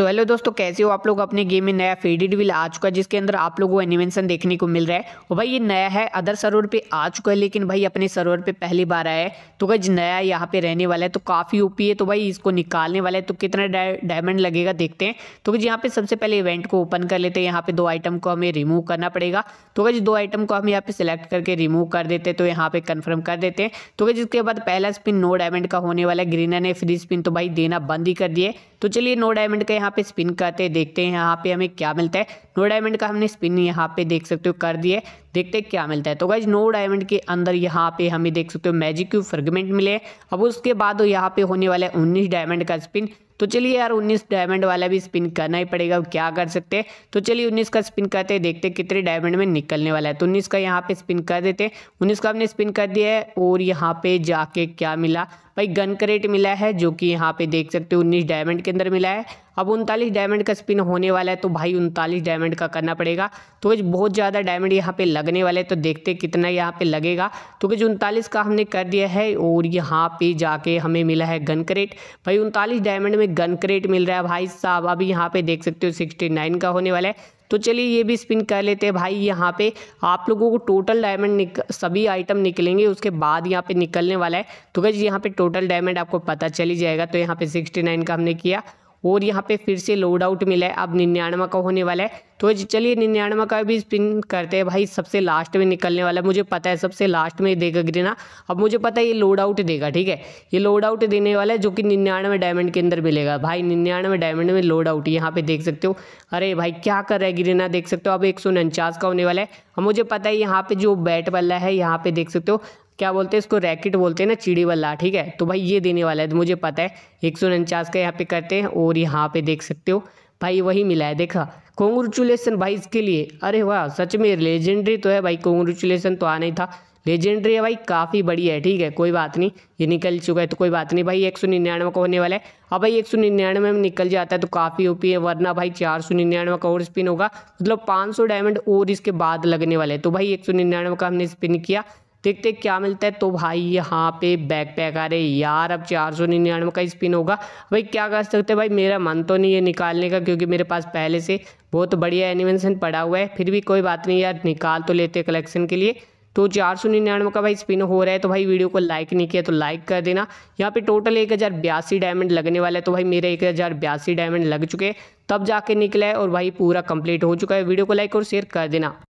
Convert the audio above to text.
so hello दोस्तों कैसे हो आप लोग अपने गेम में नया फेडेड विल आ चुका है जिसके अंदर आप लोगों को एनिमेशन देखने को मिल रहा है और भाई ये नया है अदर सर्वर पे आ चुका है लेकिन भाई अपने सर्वर पे पहली बार आया है तो भाई नया यहाँ पे रहने वाला है तो काफ़ी ओपी है तो भाई इसको निकालने वाला है तो कितना डायमंड लगेगा देखते हैं तो भाई यहाँ पे सबसे पहले इवेंट को ओपन कर लेते हैं यहाँ पे दो आइटम को हमें रिमूव करना पड़ेगा तो भाई दो आइटम को हम यहाँ पे सिलेक्ट करके रिमूव कर देते हैं तो यहाँ पे कन्फर्म कर देते हैं तो भाई इसके बाद पहला स्पिन नो डायमंड का होने वाला है ग्रीनर ने फ्री स्पिन तो भाई देना बंद ही कर दिए तो चलिए नो डायमंड का यहाँ यहाँ पे स्पिन करते देखते हैं यहाँ पे हमें क्या मिलता है नो डायमंड का हमने स्पिन यहाँ पे देख सकते हो कर दिए देखते हैं क्या मिलता है तो गाइज नो डायमंड के अंदर यहाँ पे हमें देख सकते हो मैजिक क्यूब फ्रेगमेंट मिले अब उसके बाद तो यहाँ पे होने वाला है उन्नीस डायमंड का स्पिन तो चलिए यार 19 डायमंड वाला भी स्पिन करना ही पड़ेगा क्या कर सकते हैं तो चलिए 19 का स्पिन करते हैं देखते हैं कितने डायमंड में निकलने वाला है तो 19 का यहाँ पे स्पिन कर देते हैं 19 का हमने स्पिन कर दिया है और यहाँ पे जाके क्या मिला भाई गन करेट मिला है जो कि यहाँ पे देख सकते हो उन्नीस डायमंड के अंदर मिला है अब उनतालीस डायमंड का स्पिन होने वाला है तो भाई उनतालीस डायमंड का करना पड़ेगा तो बहुत ज़्यादा डायमंड यहाँ पे लगने वाले तो देखते कितना यहाँ पे लगेगा तो जो उनतालीस का हमने कर दिया है और यहाँ पे जाके हमें मिला है गन करेट भाई उनतालीस डायमंड में गन करेट मिल रहा है भाई साहब अभी यहाँ पे देख सकते हो सिक्सटी नाइन का होने वाला है तो चलिए ये भी स्पिन कर लेते हैं भाई यहाँ पे आप लोगों को टोटल डायमंड निक सभी आइटम निकलेंगे उसके बाद यहाँ पे निकलने वाला है तो क्या यहाँ पे टोटल डायमंड आपको पता चली जाएगा तो यहाँ पे नाइन का हमने किया और यहाँ पे फिर से लोड आउट मिला है अब निन्यानवे का होने वाला है तो चलिए निन्यानवे का भी स्पिन करते हैं भाई सबसे लास्ट में निकलने वाला है मुझे पता है सबसे लास्ट में देगा ग्रीना अब मुझे पता है ये लोड आउट देगा ठीक है ये लोड आउट देने वाला है जो कि निन्यानवे डायमंड के अंदर मिलेगा भाई निन्यानवे डायमंड में लोड आउट यहाँ पे देख सकते हो अरे भाई क्या कर रहा है ग्रीना देख सकते हो अब एक का होने वाला है अब मुझे पता है यहाँ पे जो बैट वाला है यहाँ पे देख सकते हो क्या बोलते हैं इसको रैकेट बोलते हैं ना चिड़ी वाला ठीक है तो भाई ये देने वाला है तो मुझे पता है एक सौ उनचास का यहाँ पे करते हैं और यहाँ पे देख सकते हो भाई वही मिला है देखा कॉन्ग्रेचुलेसन भाई इसके लिए अरे वाह सच में लेजेंडरी तो है भाई कॉन्ग्रेचुलेसन तो आना ही था लेजेंडरी है भाई काफ़ी बड़ी है ठीक है कोई बात नहीं ये निकल चुका है तो कोई बात नहीं भाई एक सौ निन्यानवे का होने वाला है अब भाई एक सौ निन्यानवे में निकल जाता है तो काफ़ी ओपी है वरना भाई चार सौ निन्यानवे का और स्पिन होगा मतलब पाँच सौ डायमंड और इसके बाद लगने वाले है तो भाई एक सौ निन्यानवे का हमने स्पिन किया देखते क्या मिलता है तो भाई यहाँ पे बैक पैक आ रहे यार अब चार सौ निन्यानवे का स्पिन होगा भाई क्या कर सकते हैं भाई मेरा मन तो नहीं है निकालने का क्योंकि मेरे पास पहले से बहुत बढ़िया एनिमेशन पड़ा हुआ है फिर भी कोई बात नहीं यार निकाल तो लेते कलेक्शन के लिए तो चार सौ निन्यानवे का भाई स्पिन हो रहा है तो भाई वीडियो को लाइक नहीं किया तो लाइक कर देना यहाँ पे टोटल एक हज़ार बयासी डायमंड लगने वाला है तो भाई मेरे एक हज़ार बयासी डायमंड लग चुके हैं तब जाके निकला है और भाई पूरा कंप्लीट हो चुका है वीडियो को लाइक और शेयर कर देना